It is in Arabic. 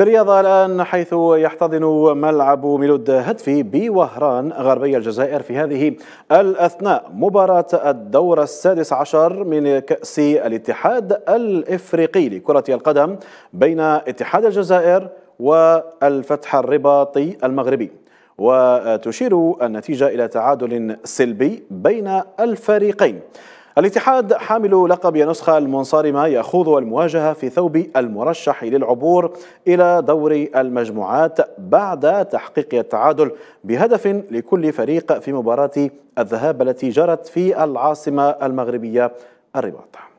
في الرياضة الآن حيث يحتضن ملعب ميلود هدفي بوهران غربي الجزائر في هذه الأثناء مباراة الدور السادس عشر من كأس الاتحاد الإفريقي لكرة القدم بين اتحاد الجزائر والفتح الرباطي المغربي وتشير النتيجة إلى تعادل سلبي بين الفريقين الاتحاد حامل لقب نسخة المنصارمة يخوض المواجهة في ثوب المرشح للعبور إلى دور المجموعات بعد تحقيق التعادل بهدف لكل فريق في مباراة الذهاب التي جرت في العاصمة المغربية الرباط